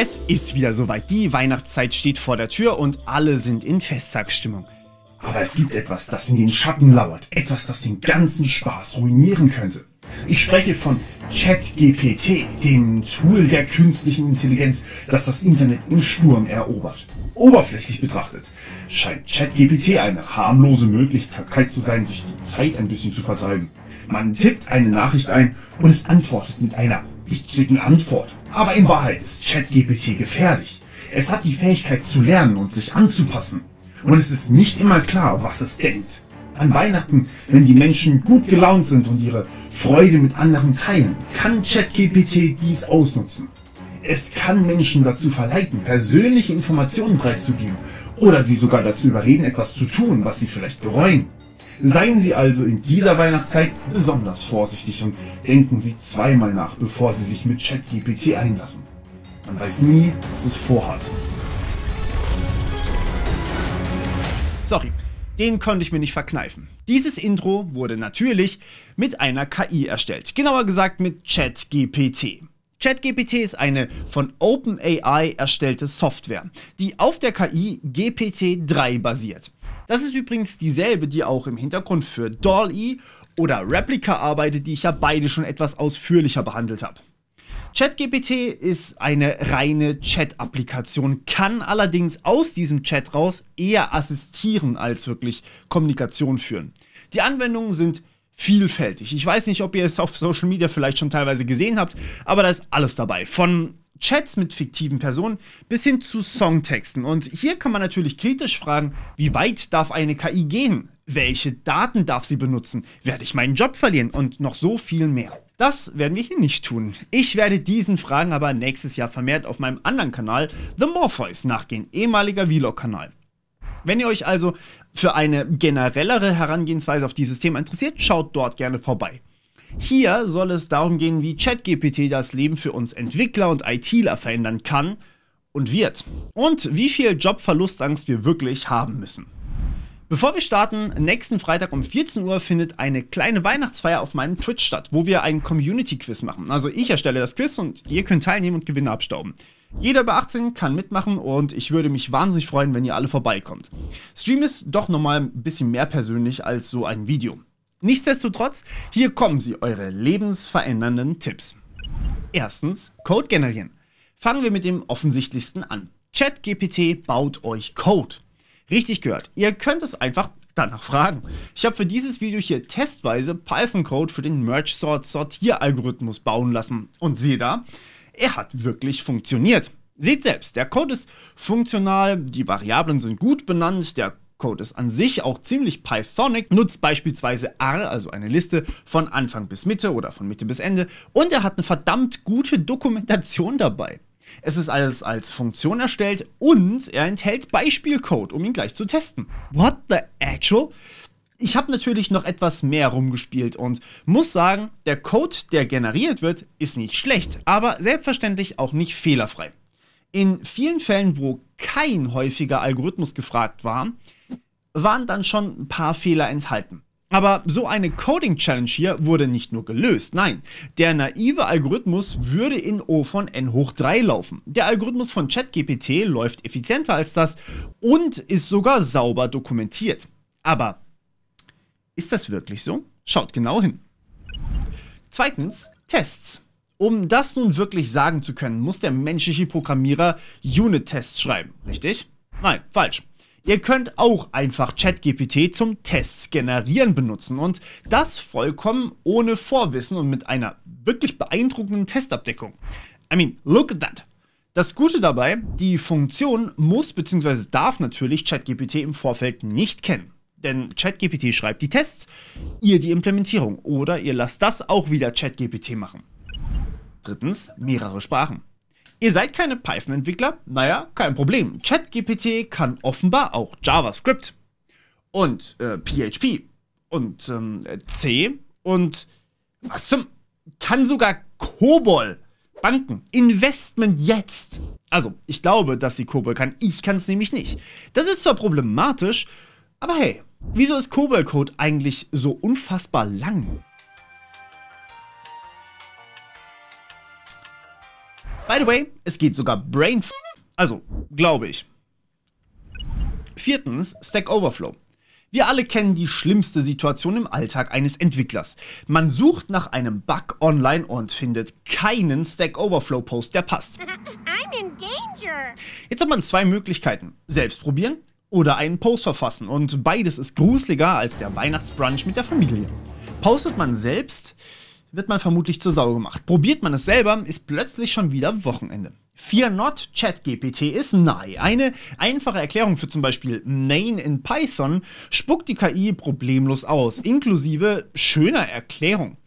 Es ist wieder soweit. Die Weihnachtszeit steht vor der Tür und alle sind in Festtagsstimmung. Aber es gibt etwas, das in den Schatten lauert. Etwas, das den ganzen Spaß ruinieren könnte. Ich spreche von ChatGPT, dem Tool der künstlichen Intelligenz, das das Internet im Sturm erobert. Oberflächlich betrachtet scheint ChatGPT eine harmlose Möglichkeit zu sein, sich die Zeit ein bisschen zu vertreiben. Man tippt eine Nachricht ein und es antwortet mit einer witzigen Antwort. Aber in Wahrheit ist ChatGPT gefährlich. Es hat die Fähigkeit zu lernen und sich anzupassen. Und es ist nicht immer klar, was es denkt. An Weihnachten, wenn die Menschen gut gelaunt sind und ihre Freude mit anderen teilen, kann ChatGPT dies ausnutzen. Es kann Menschen dazu verleiten, persönliche Informationen preiszugeben oder sie sogar dazu überreden, etwas zu tun, was sie vielleicht bereuen. Seien Sie also in dieser Weihnachtszeit besonders vorsichtig und denken Sie zweimal nach, bevor Sie sich mit ChatGPT einlassen. Man weiß nie, was es vorhat. Sorry, den konnte ich mir nicht verkneifen. Dieses Intro wurde natürlich mit einer KI erstellt, genauer gesagt mit ChatGPT. ChatGPT ist eine von OpenAI erstellte Software, die auf der KI GPT-3 basiert. Das ist übrigens dieselbe, die auch im Hintergrund für Dolly oder Replica arbeitet, die ich ja beide schon etwas ausführlicher behandelt habe. ChatGPT ist eine reine Chat-Applikation, kann allerdings aus diesem Chat raus eher assistieren als wirklich Kommunikation führen. Die Anwendungen sind vielfältig. Ich weiß nicht, ob ihr es auf Social Media vielleicht schon teilweise gesehen habt, aber da ist alles dabei. Von Chats mit fiktiven Personen bis hin zu Songtexten. Und hier kann man natürlich kritisch fragen, wie weit darf eine KI gehen? Welche Daten darf sie benutzen? Werde ich meinen Job verlieren? Und noch so viel mehr. Das werden wir hier nicht tun. Ich werde diesen Fragen aber nächstes Jahr vermehrt auf meinem anderen Kanal, The Morpheus, nachgehen, ehemaliger Vlog-Kanal. Wenn ihr euch also für eine generellere Herangehensweise auf dieses Thema interessiert, schaut dort gerne vorbei. Hier soll es darum gehen, wie ChatGPT das Leben für uns Entwickler und ITler verändern kann und wird. Und wie viel Jobverlustangst wir wirklich haben müssen. Bevor wir starten, nächsten Freitag um 14 Uhr findet eine kleine Weihnachtsfeier auf meinem Twitch statt, wo wir ein Community-Quiz machen. Also ich erstelle das Quiz und ihr könnt teilnehmen und Gewinne abstauben. Jeder über 18 kann mitmachen und ich würde mich wahnsinnig freuen, wenn ihr alle vorbeikommt. Stream ist doch nochmal ein bisschen mehr persönlich als so ein Video. Nichtsdestotrotz, hier kommen sie, eure lebensverändernden Tipps. Erstens, Code generieren. Fangen wir mit dem offensichtlichsten an. ChatGPT baut euch Code. Richtig gehört, ihr könnt es einfach danach fragen. Ich habe für dieses Video hier testweise Python-Code für den merge sort algorithmus bauen lassen. Und siehe da, er hat wirklich funktioniert. Seht selbst, der Code ist funktional, die Variablen sind gut benannt, der Code ist an sich auch ziemlich Pythonic, nutzt beispielsweise R, also eine Liste, von Anfang bis Mitte oder von Mitte bis Ende und er hat eine verdammt gute Dokumentation dabei. Es ist alles als Funktion erstellt und er enthält Beispielcode, um ihn gleich zu testen. What the actual? Ich habe natürlich noch etwas mehr rumgespielt und muss sagen, der Code, der generiert wird, ist nicht schlecht, aber selbstverständlich auch nicht fehlerfrei. In vielen Fällen, wo kein häufiger Algorithmus gefragt war, waren dann schon ein paar Fehler enthalten. Aber so eine Coding-Challenge hier wurde nicht nur gelöst, nein, der naive Algorithmus würde in O von n hoch 3 laufen. Der Algorithmus von ChatGPT läuft effizienter als das und ist sogar sauber dokumentiert. Aber ist das wirklich so? Schaut genau hin. Zweitens, Tests. Um das nun wirklich sagen zu können, muss der menschliche Programmierer Unit-Tests schreiben, richtig? Nein, falsch. Ihr könnt auch einfach ChatGPT zum Tests generieren benutzen und das vollkommen ohne Vorwissen und mit einer wirklich beeindruckenden Testabdeckung. I mean, look at that. Das Gute dabei, die Funktion muss bzw. darf natürlich ChatGPT im Vorfeld nicht kennen. Denn ChatGPT schreibt die Tests, ihr die Implementierung oder ihr lasst das auch wieder ChatGPT machen. Drittens, mehrere Sprachen. Ihr seid keine Python-Entwickler? Naja, kein Problem. ChatGPT kann offenbar auch JavaScript und äh, PHP und ähm, C und was zum kann sogar COBOL. Banken, Investment jetzt. Also, ich glaube, dass sie COBOL kann. Ich kann es nämlich nicht. Das ist zwar problematisch, aber hey, wieso ist Cobalt Code eigentlich so unfassbar lang? By the way, es geht sogar Brain... Also, glaube ich. Viertens, Stack Overflow. Wir alle kennen die schlimmste Situation im Alltag eines Entwicklers. Man sucht nach einem Bug online und findet keinen Stack Overflow Post, der passt. Jetzt hat man zwei Möglichkeiten. Selbst probieren oder einen Post verfassen. Und beides ist gruseliger als der Weihnachtsbrunch mit der Familie. Postet man selbst, wird man vermutlich zur Sau gemacht. Probiert man es selber, ist plötzlich schon wieder Wochenende. Fear not ChatGPT ist nahe. Eine einfache Erklärung für zum Beispiel Main in Python spuckt die KI problemlos aus, inklusive schöner Erklärung.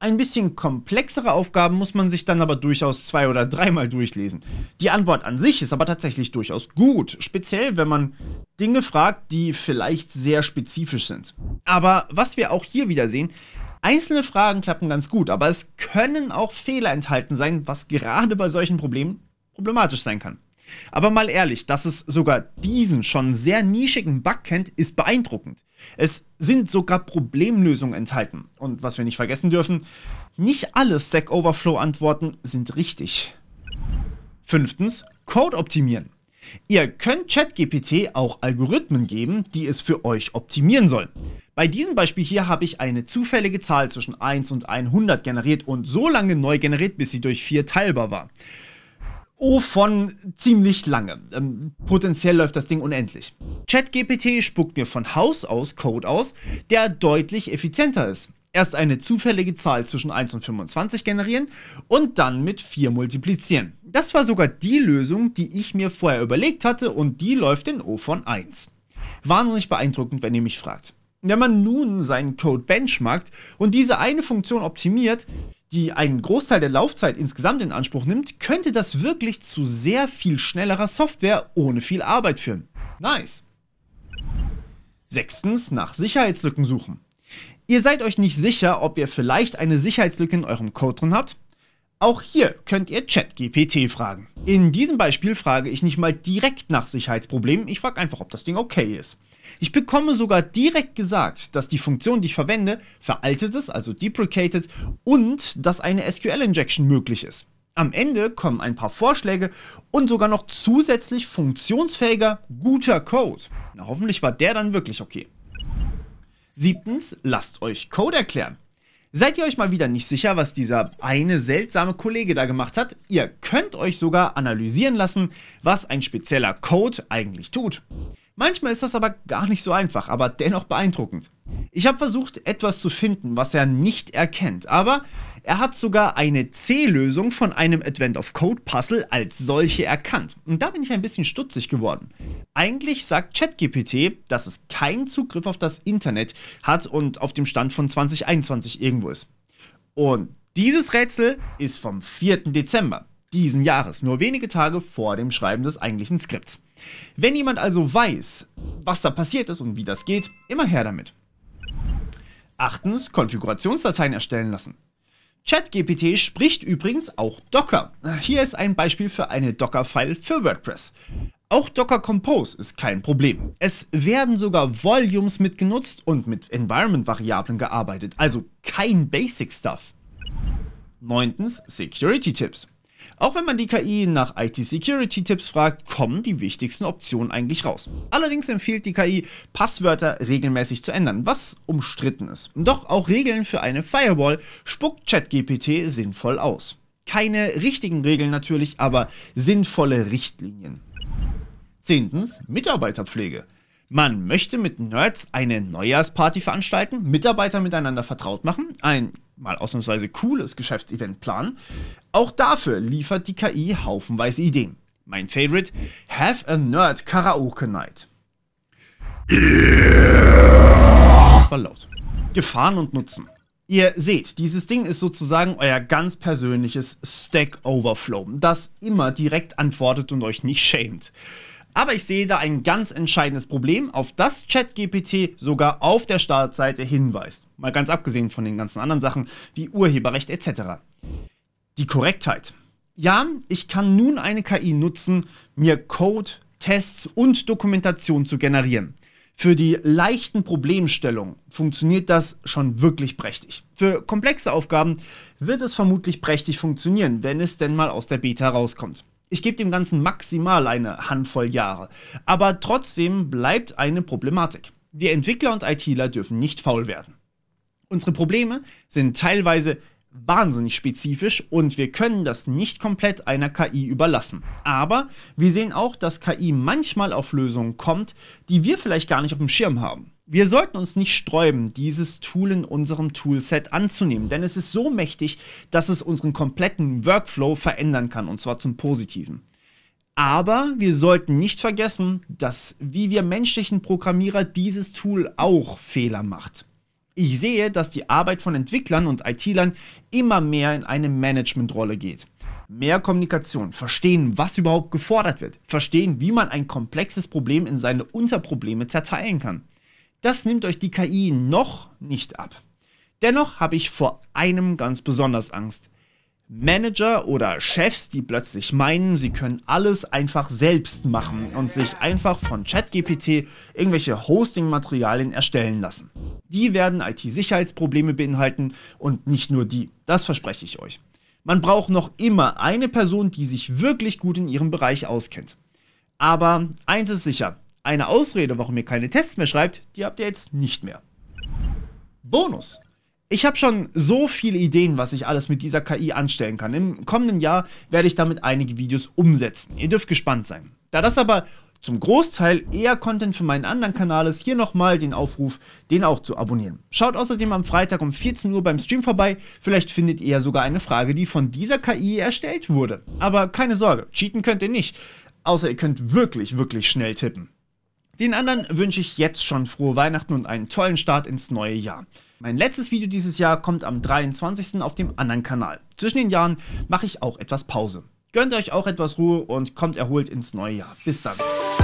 Ein bisschen komplexere Aufgaben muss man sich dann aber durchaus zwei- oder dreimal durchlesen. Die Antwort an sich ist aber tatsächlich durchaus gut, speziell wenn man Dinge fragt, die vielleicht sehr spezifisch sind. Aber was wir auch hier wieder sehen, einzelne Fragen klappen ganz gut, aber es können auch Fehler enthalten sein, was gerade bei solchen Problemen problematisch sein kann. Aber mal ehrlich, dass es sogar diesen schon sehr nischigen Bug kennt, ist beeindruckend. Es sind sogar Problemlösungen enthalten. Und was wir nicht vergessen dürfen, nicht alle Stack Overflow-Antworten sind richtig. Fünftens, Code optimieren. Ihr könnt ChatGPT auch Algorithmen geben, die es für euch optimieren sollen. Bei diesem Beispiel hier habe ich eine zufällige Zahl zwischen 1 und 100 generiert und so lange neu generiert, bis sie durch 4 teilbar war. Oh, von ziemlich lange. Ähm, potenziell läuft das Ding unendlich. ChatGPT spuckt mir von Haus aus Code aus, der deutlich effizienter ist. Erst eine zufällige Zahl zwischen 1 und 25 generieren und dann mit 4 multiplizieren. Das war sogar die Lösung, die ich mir vorher überlegt hatte und die läuft in O von 1. Wahnsinnig beeindruckend, wenn ihr mich fragt. Wenn man nun seinen Code benchmarkt und diese eine Funktion optimiert, die einen Großteil der Laufzeit insgesamt in Anspruch nimmt, könnte das wirklich zu sehr viel schnellerer Software ohne viel Arbeit führen. Nice. Sechstens, nach Sicherheitslücken suchen. Ihr seid euch nicht sicher, ob ihr vielleicht eine Sicherheitslücke in eurem Code drin habt, auch hier könnt ihr ChatGPT fragen. In diesem Beispiel frage ich nicht mal direkt nach Sicherheitsproblemen, ich frage einfach, ob das Ding okay ist. Ich bekomme sogar direkt gesagt, dass die Funktion, die ich verwende, veraltet ist, also deprecated, und dass eine SQL-Injection möglich ist. Am Ende kommen ein paar Vorschläge und sogar noch zusätzlich funktionsfähiger, guter Code. Na, hoffentlich war der dann wirklich okay. Siebtens, lasst euch Code erklären. Seid ihr euch mal wieder nicht sicher, was dieser eine seltsame Kollege da gemacht hat? Ihr könnt euch sogar analysieren lassen, was ein spezieller Code eigentlich tut. Manchmal ist das aber gar nicht so einfach, aber dennoch beeindruckend. Ich habe versucht, etwas zu finden, was er nicht erkennt, aber er hat sogar eine C-Lösung von einem Advent of Code Puzzle als solche erkannt. Und da bin ich ein bisschen stutzig geworden. Eigentlich sagt ChatGPT, dass es keinen Zugriff auf das Internet hat und auf dem Stand von 2021 irgendwo ist. Und dieses Rätsel ist vom 4. Dezember diesen Jahres, nur wenige Tage vor dem Schreiben des eigentlichen Skripts. Wenn jemand also weiß, was da passiert ist und wie das geht, immer her damit. Achtens, Konfigurationsdateien erstellen lassen. ChatGPT spricht übrigens auch Docker. Hier ist ein Beispiel für eine Docker-File für WordPress. Auch Docker Compose ist kein Problem. Es werden sogar Volumes mitgenutzt und mit Environment-Variablen gearbeitet, also kein Basic-Stuff. Neuntens, Security-Tipps. Auch wenn man die KI nach IT-Security-Tipps fragt, kommen die wichtigsten Optionen eigentlich raus. Allerdings empfiehlt die KI, Passwörter regelmäßig zu ändern, was umstritten ist. Doch auch Regeln für eine Firewall spuckt ChatGPT sinnvoll aus. Keine richtigen Regeln natürlich, aber sinnvolle Richtlinien. Zehntens, Mitarbeiterpflege. Man möchte mit Nerds eine Neujahrsparty veranstalten, Mitarbeiter miteinander vertraut machen, ein mal ausnahmsweise cooles Geschäftsevent planen, auch dafür liefert die KI haufenweise Ideen. Mein Favorite, Have a Nerd Karaoke Night. Das war laut. Gefahren und Nutzen. Ihr seht, dieses Ding ist sozusagen euer ganz persönliches Stack Overflow, das immer direkt antwortet und euch nicht schämt. Aber ich sehe da ein ganz entscheidendes Problem, auf das ChatGPT sogar auf der Startseite hinweist. Mal ganz abgesehen von den ganzen anderen Sachen wie Urheberrecht etc die Korrektheit. Ja, ich kann nun eine KI nutzen, mir Code, Tests und Dokumentation zu generieren. Für die leichten Problemstellungen funktioniert das schon wirklich prächtig. Für komplexe Aufgaben wird es vermutlich prächtig funktionieren, wenn es denn mal aus der Beta rauskommt. Ich gebe dem Ganzen maximal eine Handvoll Jahre, aber trotzdem bleibt eine Problematik. Wir Entwickler und ITler dürfen nicht faul werden. Unsere Probleme sind teilweise wahnsinnig spezifisch und wir können das nicht komplett einer KI überlassen. Aber wir sehen auch, dass KI manchmal auf Lösungen kommt, die wir vielleicht gar nicht auf dem Schirm haben. Wir sollten uns nicht sträuben, dieses Tool in unserem Toolset anzunehmen, denn es ist so mächtig, dass es unseren kompletten Workflow verändern kann, und zwar zum Positiven. Aber wir sollten nicht vergessen, dass wie wir menschlichen Programmierer dieses Tool auch Fehler macht. Ich sehe, dass die Arbeit von Entwicklern und IT-Lern immer mehr in eine Managementrolle geht. Mehr Kommunikation, verstehen, was überhaupt gefordert wird, verstehen, wie man ein komplexes Problem in seine Unterprobleme zerteilen kann. Das nimmt euch die KI noch nicht ab. Dennoch habe ich vor einem ganz besonders Angst. Manager oder Chefs, die plötzlich meinen, sie können alles einfach selbst machen und sich einfach von ChatGPT irgendwelche Hosting-Materialien erstellen lassen. Die werden IT-Sicherheitsprobleme beinhalten und nicht nur die. Das verspreche ich euch. Man braucht noch immer eine Person, die sich wirklich gut in ihrem Bereich auskennt. Aber eins ist sicher, eine Ausrede, warum ihr keine Tests mehr schreibt, die habt ihr jetzt nicht mehr. Bonus. Ich habe schon so viele Ideen, was ich alles mit dieser KI anstellen kann. Im kommenden Jahr werde ich damit einige Videos umsetzen. Ihr dürft gespannt sein. Da das aber zum Großteil eher Content für meinen anderen Kanal ist, hier nochmal den Aufruf, den auch zu abonnieren. Schaut außerdem am Freitag um 14 Uhr beim Stream vorbei. Vielleicht findet ihr ja sogar eine Frage, die von dieser KI erstellt wurde. Aber keine Sorge, cheaten könnt ihr nicht. Außer ihr könnt wirklich, wirklich schnell tippen. Den anderen wünsche ich jetzt schon frohe Weihnachten und einen tollen Start ins neue Jahr. Mein letztes Video dieses Jahr kommt am 23. auf dem anderen Kanal. Zwischen den Jahren mache ich auch etwas Pause. Gönnt euch auch etwas Ruhe und kommt erholt ins neue Jahr. Bis dann.